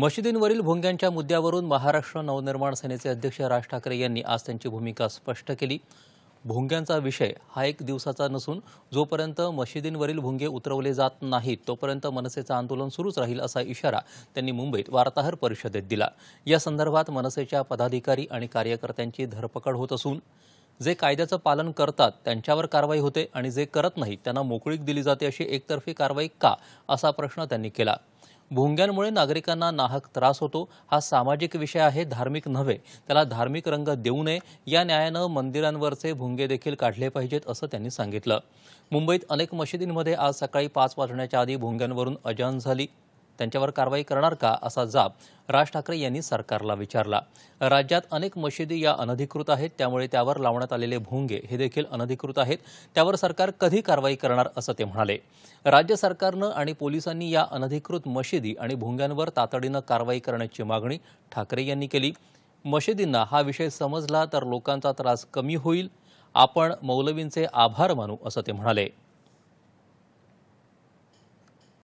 मशिदींवरील भोंग्यांच्या मुद्द्यावरून महाराष्ट्र नवनिर्माण सेनेचे अध्यक्ष राज ठाकरे यांनी आज त्यांची भूमिका स्पष्ट केली भोंग्यांचा विषय हा एक दिवसाचा नसून जोपर्यंत मशिदींवरील भोंगे उतरवले जात नाहीत तोपर्यंत मनसेचं आंदोलन सुरूच राहील असा इशारा त्यांनी मुंबईत वार्ताहर परिषदेत दिला या संदर्भात मनसेच्या पदाधिकारी आणि कार्यकर्त्यांची धरपकड होत असून जे कायद्याचं पालन करतात त्यांच्यावर कारवाई होते आणि जे करत नाहीत त्यांना मोकळीक दिली जाते अशी एकतर्फी कारवाई का असा प्रश्न त्यांनी केला भोंग्यांमुळे नागरिकांना नाहक त्रास होतो हा सामाजिक विषय आहे धार्मिक नव्हे त्याला धार्मिक रंग देऊ नये या न्यायानं मंदिरांवरचे भोंगे देखील काढले पाहिजेत असं त्यांनी सांगितलं मुंबईत अनेक मशिदींमध्ये आज सकाळी पाच वाजण्याच्या आधी भोंग्यांवरून अजान झाली त्यांच्यावर कारवाई करणार का असा जाब राज ठाकरे यांनी सरकारला विचारला राज्यात अनेक मशिदी या अनधिकृत आहेत त्यामुळे त्यावर लावण्यात आलेले भोंगे हे देखील अनधिकृत आहेत त्यावर सरकार कधी कारवाई करणार असं ते म्हणाले राज्य सरकारनं आणि पोलिसांनी या अनधिकृत मशिदी आणि भोंग्यांवर तातडीनं कारवाई करण्याची मागणी ठाकरे यांनी केली मशिदींना हा विषय समजला तर लोकांचा त्रास कमी होईल आपण मौलवींचे आभार मानू असं ते म्हणाले